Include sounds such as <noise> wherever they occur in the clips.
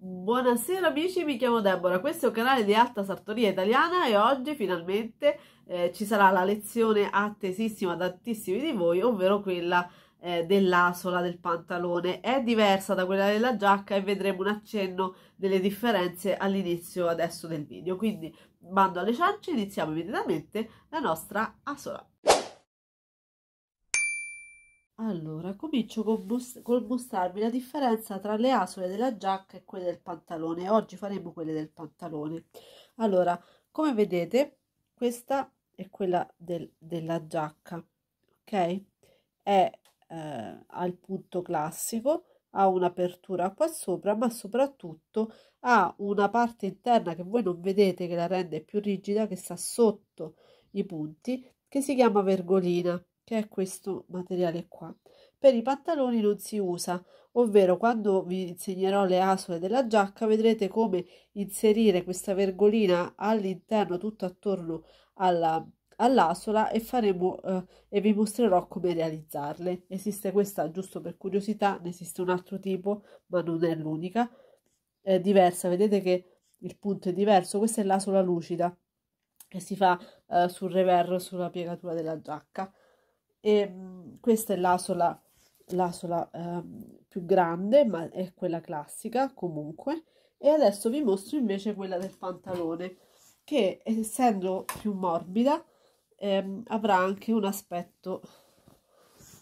Buonasera amici, mi chiamo Deborah, questo è un canale di Alta Sartoria Italiana e oggi finalmente eh, ci sarà la lezione attesissima da tantissimi di voi, ovvero quella eh, dell'asola del pantalone. È diversa da quella della giacca e vedremo un accenno delle differenze all'inizio adesso del video. Quindi bando alle ciance, iniziamo immediatamente la nostra asola. Allora, comincio col, bus- col mostrarvi la differenza tra le asole della giacca e quelle del pantalone. Oggi faremo quelle del pantalone. Allora, come vedete, questa è quella del- della giacca, ok? È eh, al punto classico, ha un'apertura qua sopra, ma soprattutto ha una parte interna che voi non vedete che la rende più rigida, che sta sotto i punti, che si chiama vergolina che è questo materiale qua. Per i pantaloni non si usa, ovvero quando vi insegnerò le asole della giacca vedrete come inserire questa vergolina all'interno tutto attorno alla, all'asola e, faremo, eh, e vi mostrerò come realizzarle. Esiste questa giusto per curiosità, ne esiste un altro tipo ma non è l'unica, è diversa, vedete che il punto è diverso, questa è l'asola lucida che si fa eh, sul reverso sulla piegatura della giacca e mm, questa è l'asola, l'asola eh, più grande, ma è quella classica comunque. E adesso vi mostro invece quella del pantalone, che essendo più morbida ehm, avrà anche un aspetto,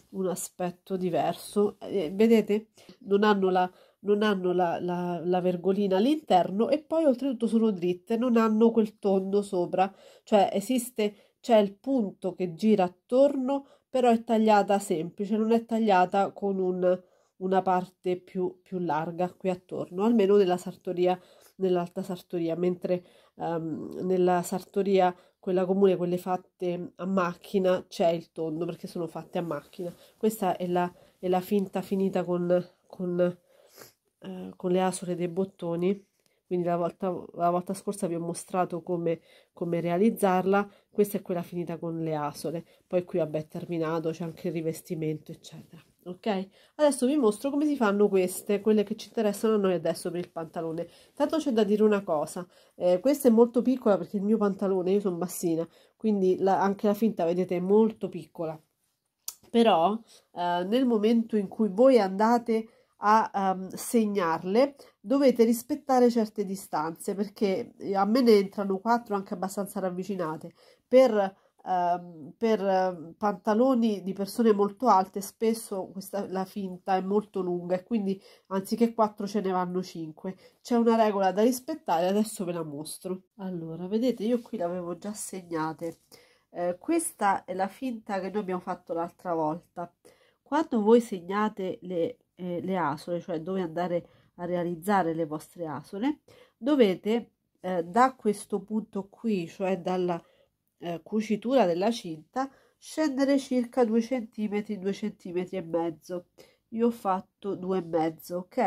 un aspetto diverso. Eh, vedete, non hanno la non hanno la, la, la, vergolina all'interno e poi oltretutto sono dritte, non hanno quel tondo sopra, cioè esiste, c'è il punto che gira attorno però è tagliata semplice, non è tagliata con un, una parte più, più, larga qui attorno, almeno nella sartoria, nell'alta sartoria, mentre um, nella sartoria quella comune, quelle fatte a macchina, c'è il tondo perché sono fatte a macchina. Questa è la, è la finta finita con, con, eh, con le asole dei bottoni quindi la volta, la volta scorsa vi ho mostrato come, come, realizzarla, questa è quella finita con le asole, poi qui vabbè è terminato, c'è anche il rivestimento eccetera. Ok, adesso vi mostro come si fanno queste, quelle che ci interessano a noi adesso per il pantalone. Tanto c'è da dire una cosa, eh, questa è molto piccola perché il mio pantalone, io sono bassina, quindi la, anche la finta vedete è molto piccola. Però eh, nel momento in cui voi andate a a um, segnarle dovete rispettare certe distanze perché eh, a me ne entrano quattro anche abbastanza ravvicinate per ehm, per ehm, pantaloni di persone molto alte spesso questa, la finta è molto lunga e quindi anziché 4 ce ne vanno 5 c'è una regola da rispettare adesso ve la mostro allora vedete io qui l'avevo già segnate eh, questa è la finta che noi abbiamo fatto l'altra volta quando voi segnate le eh, le asole, cioè dove andare a realizzare le vostre asole, dovete eh, da questo punto qui, cioè dalla eh, cucitura della cinta, scendere circa 2 cm, 2 cm e mezzo. Io ho fatto 2 e mezzo, ok?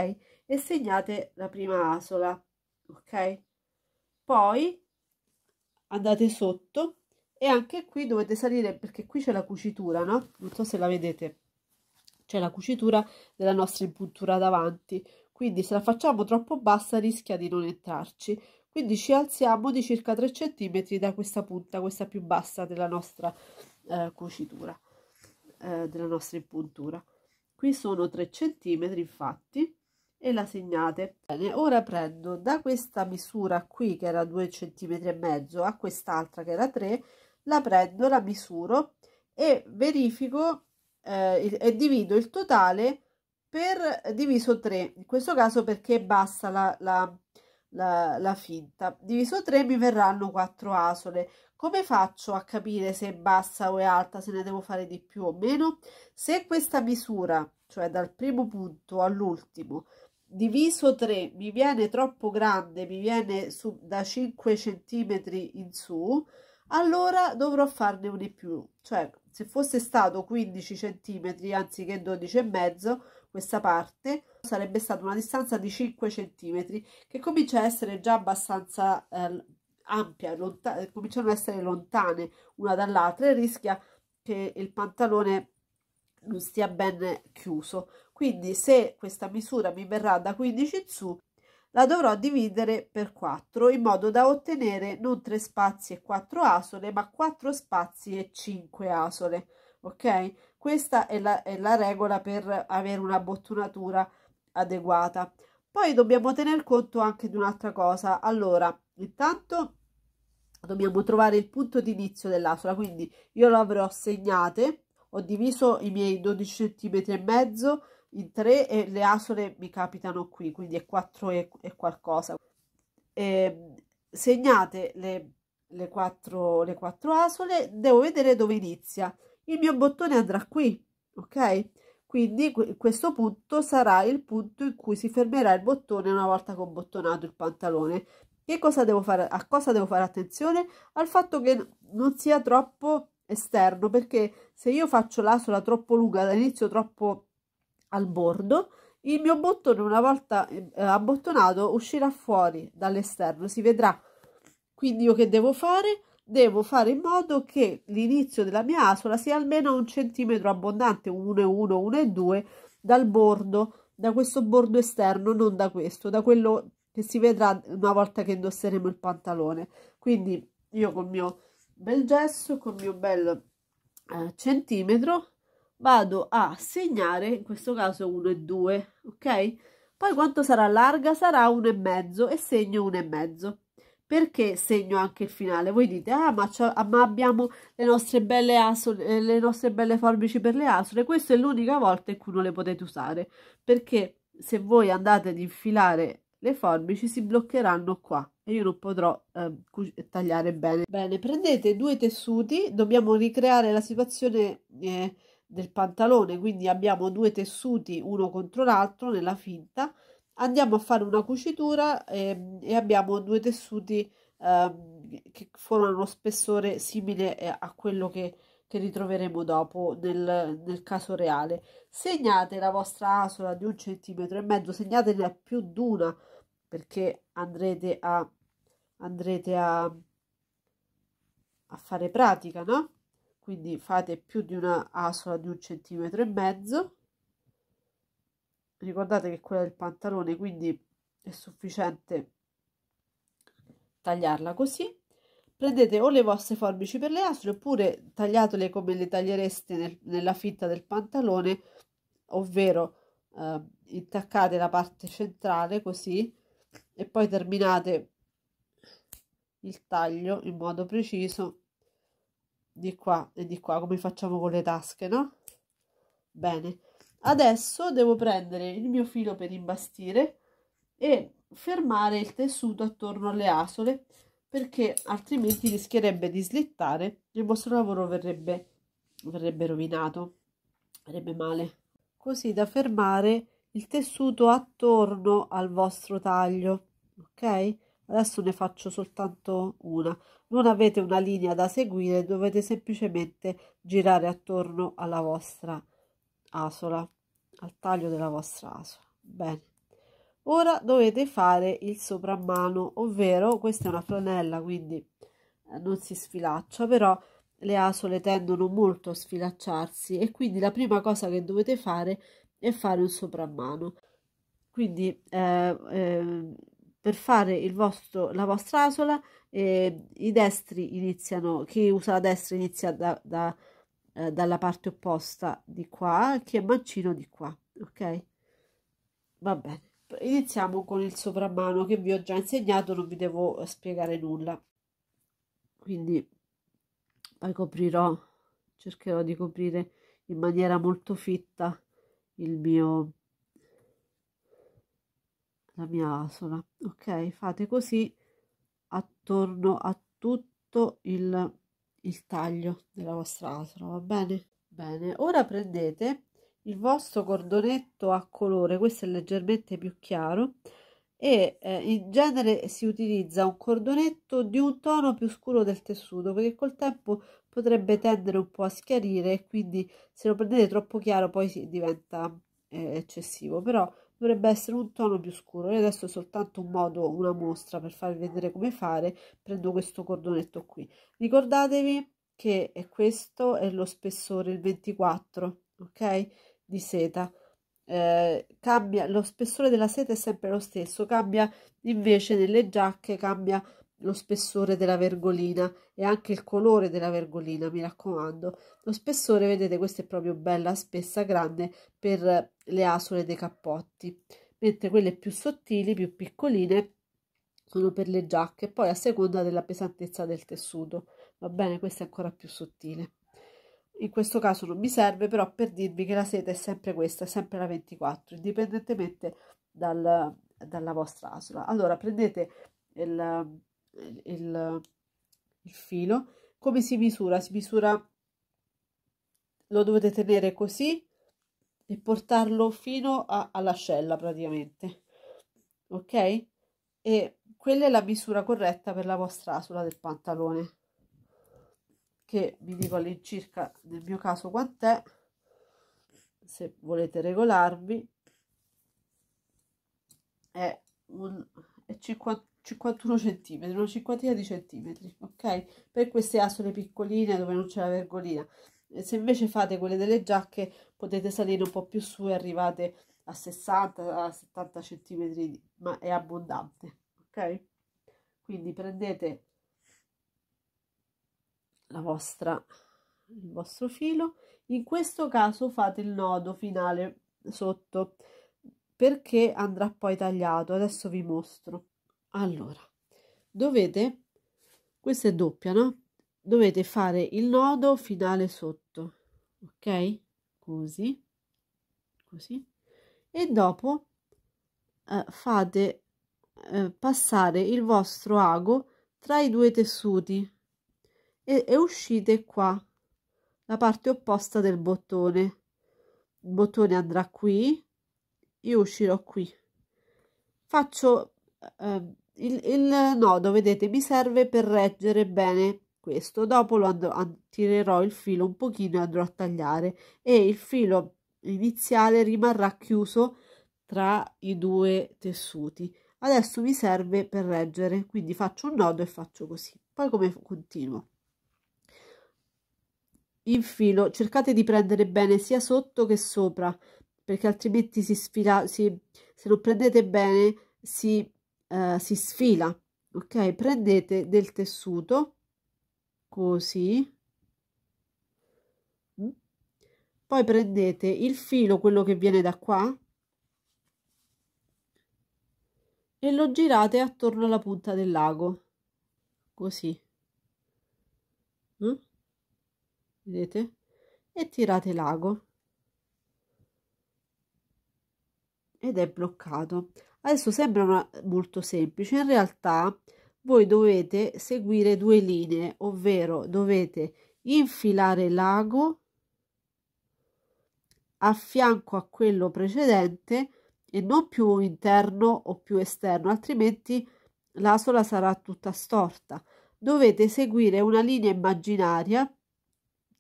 E segnate la prima asola, ok? Poi andate sotto e anche qui dovete salire perché qui c'è la cucitura, no? Non so se la vedete cioè la cucitura della nostra impuntura davanti, quindi se la facciamo troppo bassa rischia di non entrarci. Quindi ci alziamo di circa 3 cm da questa punta, questa più bassa della nostra eh, cucitura, eh, della nostra impuntura. Qui sono 3 cm infatti e la segnate. Bene, ora prendo da questa misura qui che era 2 cm e mezzo a quest'altra che era 3, la prendo, la misuro e verifico eh, e divido il totale per diviso 3 in questo caso perché basta la, la, la, la finta diviso 3 mi verranno 4 asole come faccio a capire se è bassa o è alta se ne devo fare di più o meno se questa misura cioè dal primo punto all'ultimo diviso 3 mi viene troppo grande mi viene su, da 5 centimetri in su allora dovrò farne un di più cioè se fosse stato 15 cm anziché 12 e mezzo questa parte sarebbe stata una distanza di 5 cm che comincia a essere già abbastanza eh, ampia, eh, cominciano ad essere lontane una dall'altra e rischia che il pantalone non stia ben chiuso quindi se questa misura mi verrà da 15 in su la dovrò dividere per 4 in modo da ottenere non 3 spazi e 4 asole ma 4 spazi e 5 asole ok questa è la, è la regola per avere una bottonatura adeguata poi dobbiamo tener conto anche di un'altra cosa allora intanto dobbiamo trovare il punto di inizio dell'asola quindi io l'avrò segnate ho diviso i miei 12 centimetri e mezzo in tre e le Asole mi capitano qui, quindi è 4 e, e qualcosa. E, ehm, segnate le, le, 4, le 4 Asole, devo vedere dove inizia. Il mio bottone andrà qui, ok? Quindi questo punto sarà il punto in cui si fermerà il bottone una volta che ho bottonato il pantalone. Che cosa devo fare? A cosa devo fare attenzione? Al fatto che non sia troppo esterno, perché se io faccio l'asola troppo lunga, dall'inizio troppo al bordo, il mio bottone una volta ehm, eh, abbottonato uscirà fuori dall'esterno, si vedrà. Quindi io che devo fare? Devo fare in modo che l'inizio della mia asola sia almeno un centimetro abbondante, 1 1 e e 2 dal bordo, da questo bordo esterno, non da questo, da quello che si vedrà una volta che indosseremo il pantalone. Quindi io col mio bel gesso, col mio bel eh, centimetro, vado a segnare in questo caso 1,2 ok poi quanto sarà larga sarà 1,5 e, mezzo e segno e mezzo perché segno anche il finale voi dite ah ma, ma abbiamo le nostre belle asole eh, le nostre belle forbici per le asole questa è l'unica volta in cui non le potete usare perché se voi andate ad infilare le forbici si bloccheranno qua e io non potrò eh, tagliare bene bene prendete due tessuti dobbiamo ricreare la situazione eh, del pantalone, quindi abbiamo due tessuti uno contro l'altro nella finta, andiamo a fare una cucitura e, ehm, e abbiamo due tessuti eh, che formano uno spessore simile eh, a quello che, che ritroveremo dopo nel, nel, caso reale. Segnate la vostra asola di un centimetro e mezzo, segnatene a più d'una perché andrete a andrete a, a fare pratica, no? quindi fate più di una asola di un centimetro e mezzo ricordate che quella del pantalone quindi è sufficiente tagliarla così prendete o le vostre forbici per le asole oppure tagliatele come le tagliereste nel, nella fitta del pantalone ovvero eh, intaccate la parte centrale così e poi terminate il taglio in modo preciso di qua e di qua, come facciamo con le tasche, no? Bene, adesso devo prendere il mio filo per imbastire e fermare il tessuto attorno alle asole perché altrimenti rischierebbe di slittare e il vostro lavoro verrebbe, verrebbe rovinato, verrebbe male. Così da fermare il tessuto attorno al vostro taglio, ok? adesso ne faccio soltanto una non avete una linea da seguire dovete semplicemente girare attorno alla vostra asola al taglio della vostra asola bene ora dovete fare il sopramano ovvero questa è una flanella quindi eh, non si sfilaccia però le asole tendono molto a sfilacciarsi e quindi la prima cosa che dovete fare è fare un sopramano quindi eh, eh, per fare il vostro, la vostra asola eh, i destri iniziano, chi usa la destra inizia da, da, eh, dalla parte opposta di qua, chi è mancino di qua, ok? Va bene, iniziamo con il sovrammano che vi ho già insegnato, non vi devo spiegare nulla. Quindi poi coprirò, cercherò di coprire in maniera molto fitta il mio la mia asola ok fate così attorno a tutto il, il taglio della vostra asola va bene bene ora prendete il vostro cordonetto a colore questo è leggermente più chiaro e eh, in genere si utilizza un cordonetto di un tono più scuro del tessuto perché col tempo potrebbe tendere un po' a schiarire e quindi se lo prendete troppo chiaro poi si diventa eh, eccessivo però dovrebbe essere un tono più scuro. e adesso è soltanto un modo, una mostra per farvi vedere come fare, prendo questo cordonetto qui. Ricordatevi che è questo è lo spessore, il 24, ok? Di seta. Eh, cambia, lo spessore della seta è sempre lo stesso, cambia invece nelle giacche, cambia lo spessore della vergolina e anche il colore della vergolina, mi raccomando. Lo spessore, vedete, questa è proprio bella, spessa, grande per le asole dei cappotti, mentre quelle più sottili, più piccoline, sono per le giacche, poi a seconda della pesantezza del tessuto. Va bene, questa è ancora più sottile. In questo caso non mi serve, però per dirvi che la seta è sempre questa, è sempre la 24, indipendentemente dal, dalla vostra asola. Allora, prendete il il, il filo come si misura si misura lo dovete tenere così e portarlo fino a, all'ascella praticamente ok e quella è la misura corretta per la vostra asola del pantalone che vi dico all'incirca nel mio caso quant'è se volete regolarvi è un, 50, 51 centimetri, una cinquantina di centimetri, ok? Per queste asole piccoline dove non c'è la vergolina. Se invece fate quelle delle giacche potete salire un po' più su e arrivate a 60 a 70 centimetri, ma è abbondante, ok? Quindi prendete la vostra, il vostro filo, in questo caso fate il nodo finale sotto perché andrà poi tagliato. Adesso vi mostro. Allora, dovete, questa è doppia, no? Dovete fare il nodo finale sotto, ok? Così, così. E dopo eh, fate eh, passare il vostro ago tra i due tessuti e, e uscite qua, la parte opposta del bottone. Il bottone andrà qui, io uscirò qui faccio eh, il, il, nodo vedete mi serve per reggere bene questo dopo lo andrò, tirerò il filo un pochino e andrò a tagliare e il filo iniziale rimarrà chiuso tra i due tessuti adesso mi serve per reggere quindi faccio un nodo e faccio così poi come continuo infilo cercate di prendere bene sia sotto che sopra perché altrimenti si sfila, si, se lo prendete bene si, uh, si sfila, ok? Prendete del tessuto, così, mm. poi prendete il filo, quello che viene da qua, e lo girate attorno alla punta del lago, così. Mm? Vedete? E tirate l'ago. ed è bloccato adesso sembra una, molto semplice in realtà voi dovete seguire due linee ovvero dovete infilare l'ago a fianco a quello precedente e non più interno o più esterno altrimenti l'asola sarà tutta storta dovete seguire una linea immaginaria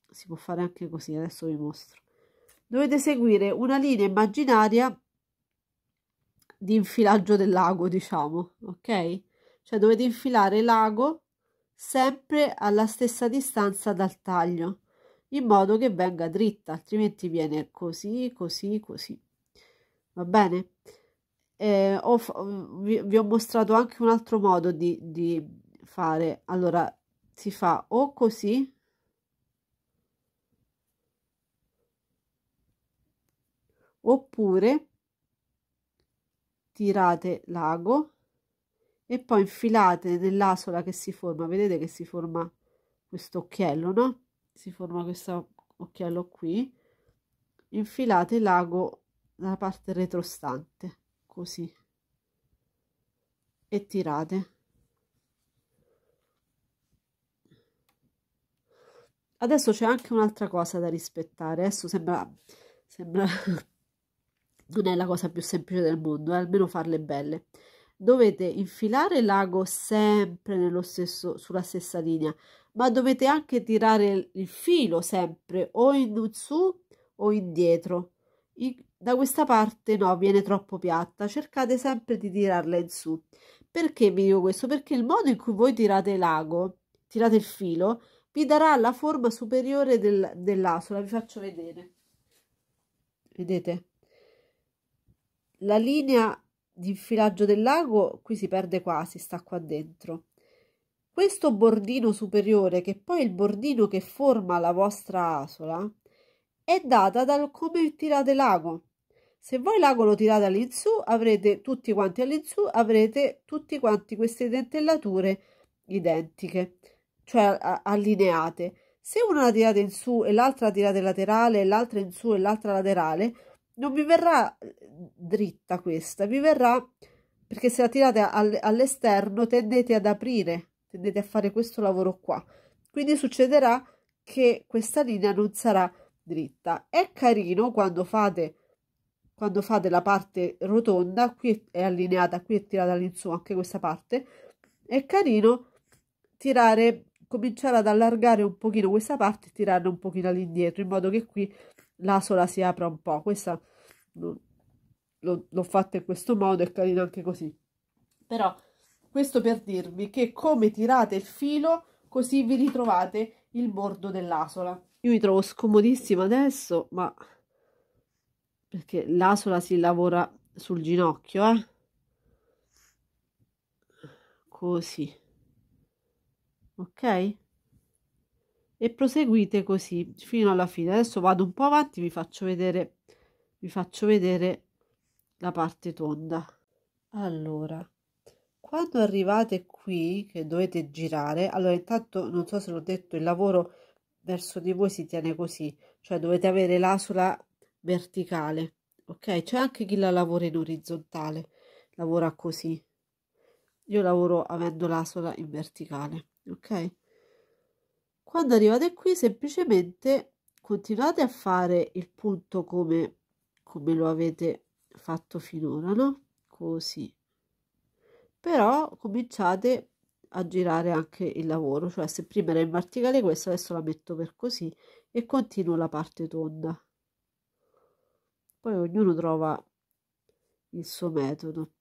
si può fare anche così adesso vi mostro dovete seguire una linea immaginaria di infilaggio dell'ago, diciamo, ok? Cioè dovete infilare l'ago sempre alla stessa distanza dal taglio, in modo che venga dritta, altrimenti viene così, così, così. Va bene? Eh, ho, vi, vi, ho mostrato anche un altro modo di, di fare. Allora, si fa o così, oppure tirate l'ago e poi infilate nell'asola che si forma vedete che si forma questo occhiello no si forma questo occhiello qui infilate l'ago dalla parte retrostante così e tirate adesso c'è anche un'altra cosa da rispettare adesso sembra sembra non è la cosa più semplice del mondo, eh, almeno farle belle. Dovete infilare l'ago sempre stesso, sulla stessa linea, ma dovete anche tirare il filo sempre o in su o indietro. In, da questa parte no, viene troppo piatta, cercate sempre di tirarla in su. Perché vi dico questo? Perché il modo in cui voi tirate l'ago, tirate il filo, vi darà la forma superiore del, dell'asola, vi faccio vedere. Vedete? La linea di infilaggio del lago qui si perde quasi, sta qua dentro. Questo bordino superiore, che poi è il bordino che forma la vostra asola, è data dal come tirate l'ago. Se voi l'ago lo tirate all'insù, avrete tutti quanti all'insù, avrete tutti quanti queste dentellature identiche, cioè allineate. Se una la tirate in su e l'altra la tirate laterale, l'altra in su e l'altra laterale, non vi verrà eh, dritta questa, vi verrà perché se la tirate all'esterno tendete ad aprire, tendete a fare questo lavoro qua. Quindi succederà che questa linea non sarà dritta. È carino quando fate, quando fate la parte rotonda, qui è allineata, qui è tirata all'insù anche questa parte, è carino tirare, cominciare ad allargare un pochino questa parte e tirarla un pochino all'indietro, in modo che qui l'asola si apra un po'. Questa l'ho fatta in questo modo, è carino anche così. Però questo per dirvi che come tirate il filo, così vi ritrovate il bordo dell'asola. Io mi trovo scomodissima adesso, ma perché l'asola si lavora sul ginocchio, eh? Così. Ok? E proseguite così fino alla fine. Adesso vado un po' avanti, vi faccio vedere vi faccio vedere la parte tonda allora quando arrivate qui che dovete girare allora intanto non so se l'ho detto il lavoro verso di voi si tiene così cioè dovete avere l'asola verticale ok c'è anche chi la lavora in orizzontale lavora così io lavoro avendo l'asola in verticale ok quando arrivate qui semplicemente continuate a fare il punto come come lo avete fatto finora, no? Così. Però cominciate a girare anche il lavoro, cioè se prima era in verticale questa adesso la metto per così e continuo la parte tonda. Poi ognuno trova il suo metodo.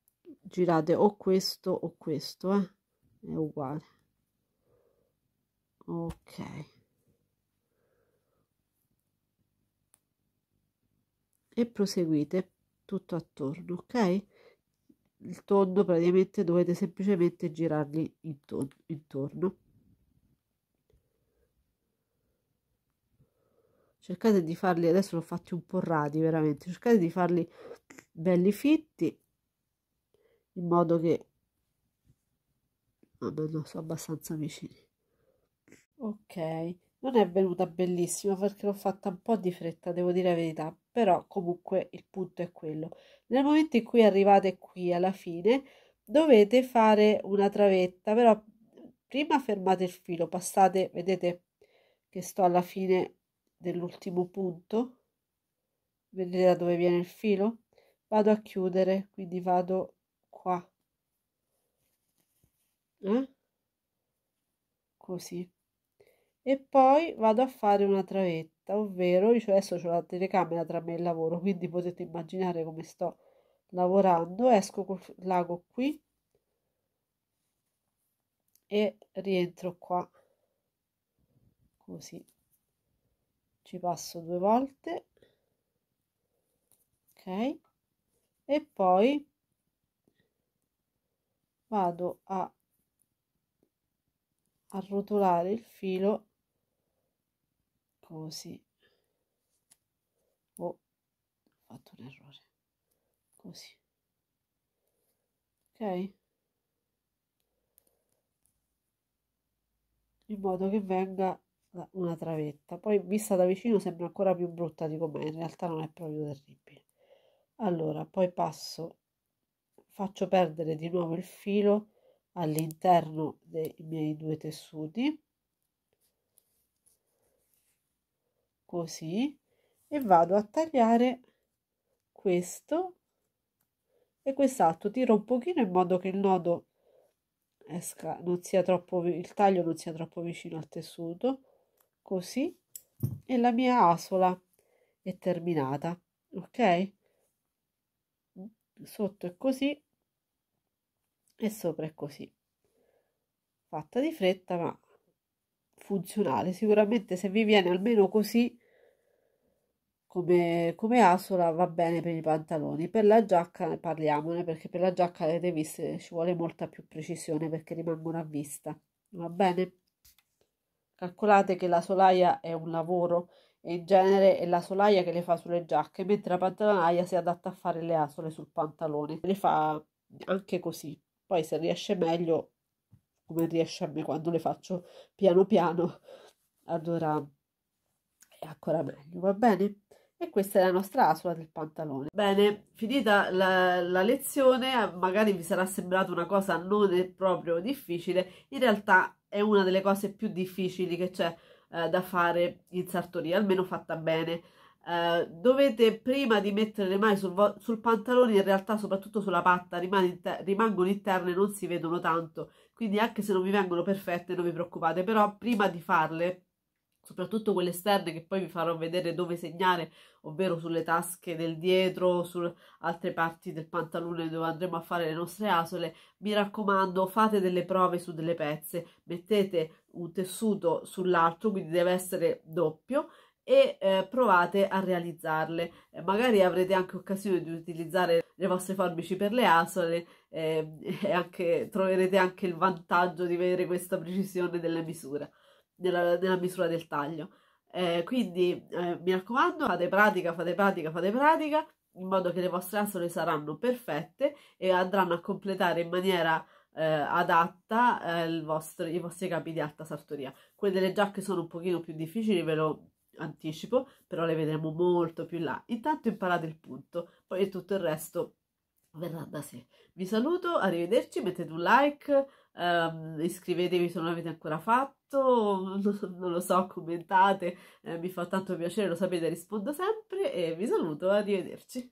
Girate o questo o questo, eh? È uguale. Ok. e proseguite tutto attorno ok il tondo praticamente dovete semplicemente girargli intorno, intorno. cercate di farli adesso l'ho fatti un po' radi veramente cercate di farli belli fitti in modo che vabbè no sono abbastanza vicini ok non è venuta bellissima perché l'ho fatta un po' di fretta devo dire la verità però comunque il punto è quello. Nel momento in cui arrivate qui alla fine dovete fare una travetta, però prima fermate il filo, passate, vedete che sto alla fine dell'ultimo punto, vedete da dove viene il filo? Vado a chiudere, quindi vado qua. Eh? Così e poi vado a fare una travetta, ovvero io adesso ho la telecamera tra me e il lavoro, quindi potete immaginare come sto lavorando, esco col lago qui e rientro qua, così, ci passo due volte, ok, e poi vado a arrotolare il filo così oh ho fatto un errore così ok in modo che venga una travetta poi vista da vicino sembra ancora più brutta di com'è in realtà non è proprio terribile allora poi passo faccio perdere di nuovo il filo all'interno dei miei due tessuti così e vado a tagliare questo e quest'altro tiro un pochino in modo che il nodo esca non sia troppo il taglio non sia troppo vicino al tessuto così e la mia asola è terminata ok sotto è così e sopra è così fatta di fretta ma funzionale sicuramente se vi viene almeno così come, come asola va bene per i pantaloni. Per la giacca parliamone perché per la giacca avete visto ci vuole molta più precisione perché rimangono a vista. Va bene? Calcolate che la solaia è un lavoro e in genere è la solaia che le fa sulle giacche, mentre la pantalonaia si adatta a fare le asole sul pantalone. Le fa anche così. Poi se riesce meglio, come riesce a me quando le faccio piano piano, allora è ancora meglio, va bene? E questa è la nostra asola del pantalone. Bene, finita la, la, lezione, magari vi sarà sembrata una cosa non proprio difficile, in realtà è una delle cose più difficili che c'è eh, da fare in sartoria, almeno fatta bene. Eh, dovete prima di mettere le mani sul, sul pantalone, in realtà soprattutto sulla patta, inter rimangono interne e non si vedono tanto, quindi anche se non vi vengono perfette non vi preoccupate, però prima di farle soprattutto quelle esterne che poi vi farò vedere dove segnare, ovvero sulle tasche del dietro, su altre parti del pantalone dove andremo a fare le nostre asole, mi raccomando fate delle prove su delle pezze, mettete un tessuto sull'altro, quindi deve essere doppio, e eh, provate a realizzarle. Eh, magari avrete anche occasione di utilizzare le vostre forbici per le asole eh, <laughs> e anche, troverete anche il vantaggio di avere questa precisione della misura nella, nella misura del taglio. Eh, quindi eh, mi raccomando, fate pratica, fate pratica, fate pratica, in modo che le vostre asole saranno perfette e andranno a completare in maniera eh, adatta eh, vostro, i vostri capi di alta sartoria. Quelle delle giacche sono un pochino più difficili, ve lo anticipo, però le vedremo molto più là. Intanto imparate il punto, poi tutto il resto verrà da sé. Vi saluto, arrivederci, mettete un like Uh, iscrivetevi se non l'avete ancora fatto, non lo so, commentate, eh, mi fa tanto piacere, lo sapete, rispondo sempre e vi saluto, arrivederci.